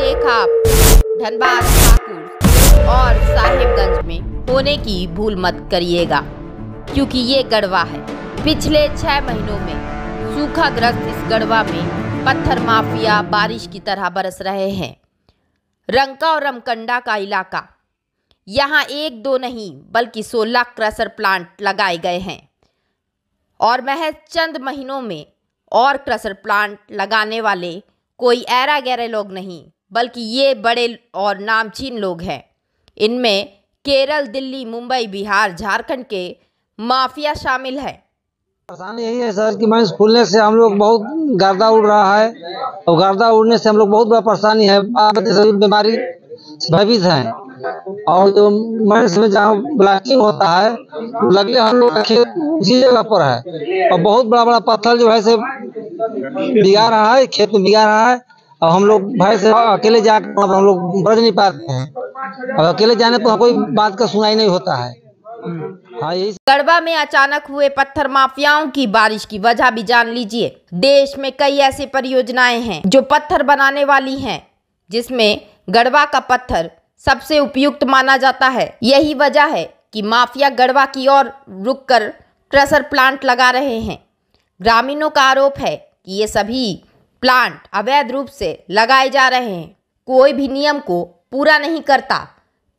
देखा धनबाद ठाकुर और साहिबगंज में होने की भूल मत करिएगा क्योंकि ये गढ़वा है पिछले छह महीनों में सूखा ग्रस्त इस गढ़वा में पत्थर माफिया बारिश की तरह बरस रहे हैं रंका और रमकंडा का इलाका यहाँ एक दो नहीं बल्कि सोलह क्रसर प्लांट लगाए गए हैं और महज चंद महीनों में और क्रसर प्लांट लगाने वाले कोई ऐरा गहरे लोग नहीं बल्कि ये बड़े और नामचीन लोग हैं इनमें केरल दिल्ली मुंबई बिहार झारखंड के माफिया शामिल है परेशानी यही है सर कि मैं खुलने से हम लोग बहुत गर्दा उड़ रहा है और गर्दा उड़ने से हम लोग बहुत बड़ा परेशानी है बीमारी भयभीत है और जो मैं जहाँ ब्लास्टिंग होता है लगे हम लोग खेत उसी जगह पर है और बहुत बड़ा बड़ा पत्थर जो है से बिगा रहा है खेत में बिगा रहा है और हम लोग भय से अकेले जाकर मतलब हम लोग बज नहीं पाते हैं और अकेले जाने पर कोई बात का सुनाई नहीं होता है हाँ, गढ़वा में अचानक हुए पत्थर माफियाओं की बारिश की वजह भी जान लीजिए देश में कई ऐसी परियोजनाएं हैं जो पत्थर बनाने वाली हैं जिसमें गढ़वा का पत्थर सबसे उपयुक्त माना जाता है यही वजह है कि माफिया गढ़वा की ओर रुककर ट्रेसर प्लांट लगा रहे हैं ग्रामीणों का आरोप है कि ये सभी प्लांट अवैध रूप से लगाए जा रहे हैं कोई भी नियम को पूरा नहीं करता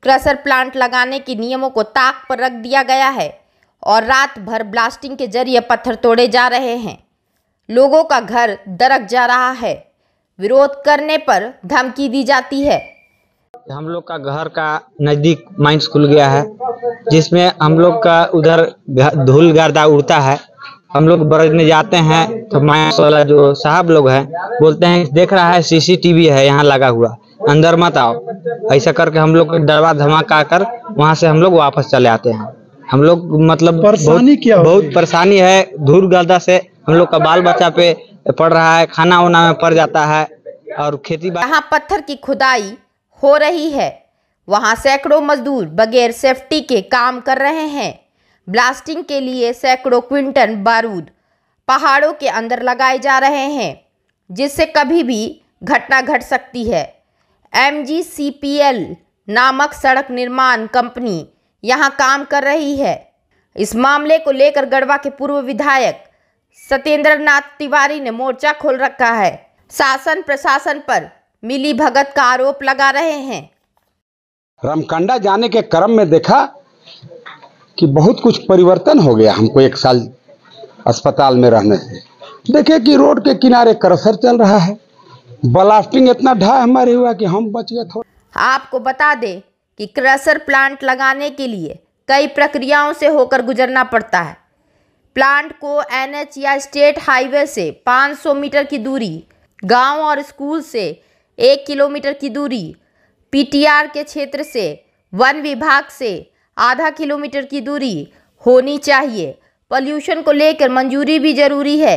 क्रशर प्लांट लगाने के नियमों को ताक पर रख दिया गया है और रात भर ब्लास्टिंग के जरिए पत्थर तोड़े जा रहे हैं लोगों का घर दरक जा रहा है विरोध करने पर धमकी दी जाती है हम लोग का घर का नज़दीक माइंस खुल गया है जिसमें हम लोग का उधर धूल गर्दा उड़ता है हम लोग बरतने में जाते हैं तो माया वाला जो साहब लोग हैं बोलते हैं देख रहा है सीसीटीवी है यहाँ लगा हुआ अंदर मत आओ ऐसा करके हम लोग डरवा धमाका कर वहाँ से हम लोग वापस चले आते हैं हम लोग मतलब बहुत, क्या बहुत परेशानी है धूल गर्दा से हम लोग का बाल बच्चा पे पड़ रहा है खाना वाना में पड़ जाता है और खेती यहाँ पत्थर की खुदाई हो रही है वहाँ सैकड़ों मजदूर बगैर सेफ्टी के काम कर रहे हैं ब्लास्टिंग के लिए सैकड़ों क्विंटन बारूद पहाड़ों के अंदर लगाए जा रहे हैं जिससे कभी भी घटना घट सकती है एम नामक सड़क निर्माण कंपनी यहां काम कर रही है इस मामले को लेकर गढ़वा के पूर्व विधायक सत्येंद्र नाथ तिवारी ने मोर्चा खोल रखा है शासन प्रशासन पर मिली भगत का आरोप लगा रहे हैं रामकंडा जाने के क्रम में देखा कि बहुत कुछ परिवर्तन हो गया हमको एक साल अस्पताल में रहने से देखे कि रोड के किनारे क्रसर चल रहा है ब्लास्टिंग इतना ढा हमारे हुआ कि हम बच गए थोड़ा आपको बता दे कि क्रसर प्लांट लगाने के लिए कई प्रक्रियाओं से होकर गुजरना पड़ता है प्लांट को एनएच या स्टेट हाईवे से 500 मीटर की दूरी गांव और स्कूल से एक किलोमीटर की दूरी पीटीआर के क्षेत्र से वन विभाग से आधा किलोमीटर की दूरी होनी चाहिए पॉल्यूशन को लेकर मंजूरी भी जरूरी है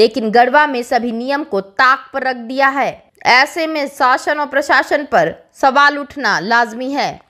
लेकिन गढ़वा में सभी नियम को ताक पर रख दिया है ऐसे में शासन और प्रशासन पर सवाल उठना लाजमी है